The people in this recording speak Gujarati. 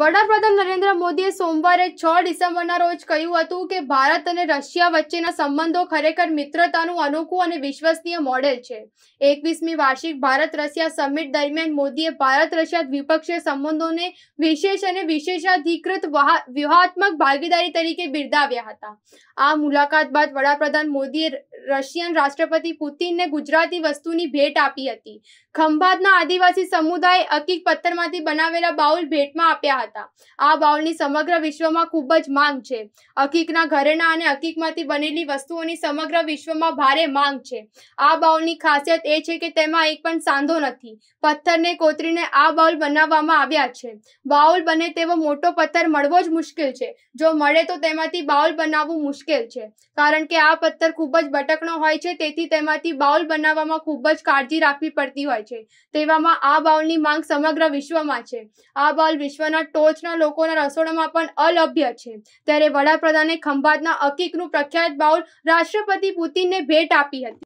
વડાપ્રધાન નરેન્દ્ર મોદીએ સોમવારે છ ડિસેમ્બરના રોજ કહ્યું હતું કે ભારત અને રશિયા વચ્ચેના સંબંધો ખરેખર મિત્રતાનું અનોખું અને વિશ્વસનીય મોડેલ છે એકવીસમી વાર્ષિક ભારત રશિયા સમિટ દરમિયાન મોદીએ ભારત રશિયા દ્વિપક્ષીય સંબંધોને વિશેષ અને વિશેષાધિકૃત વ્યૂહાત્મક ભાગીદારી તરીકે બિરદાવ્યા હતા આ મુલાકાત બાદ વડાપ્રધાન મોદીએ રશિયન રાષ્ટ્રપતિ પુતિનને ગુજરાતી વસ્તુની ભેટ આપી હતી ખંભાતના આદિવાસી સમુદાયે અકીક પથ્થરમાંથી બનાવેલા બાઉલ ભેટમાં આપ્યા હતા આ બાઉલની સમગ્ર વિશ્વમાં ખૂબ જ માંગ છે અકીકના ઘરેણા અને અકીકમાંથી બનેલી વસ્તુઓની સમગ્ર વિશ્વમાં ભારે માંગ છે આ બાઉલની ખાસિયત એ છે કે તેમાં એક પણ સાંધો નથી પથ્થરને કોતરીને આ બાઉલ બનાવવામાં આવ્યા છે બાઉલ બને તેવો મોટો પથ્થર મળવો જ મુશ્કેલ છે જો મળે તો તેમાંથી બાઉલ બનાવવું મુશ્કેલ છે કારણ કે આ પથ્થર ખૂબ જ બટક ઢાંકણો હોય છે તેથી તેમાંથી બાઉલ બનાવવામાં ખૂબ જ કાળજી રાખવી પડતી હોય છે તેવામાં આ બાઉલની માંગ સમગ્ર વિશ્વમાં છે આ બાઉલ વિશ્વના ટોચના લોકોના રસોડામાં પણ અલભ્ય છે ત્યારે વડાપ્રધાને ખંભાતના અકીકનું પ્રખ્યાત બાઉલ રાષ્ટ્રપતિ પુતિનને ભેટ આપી હતી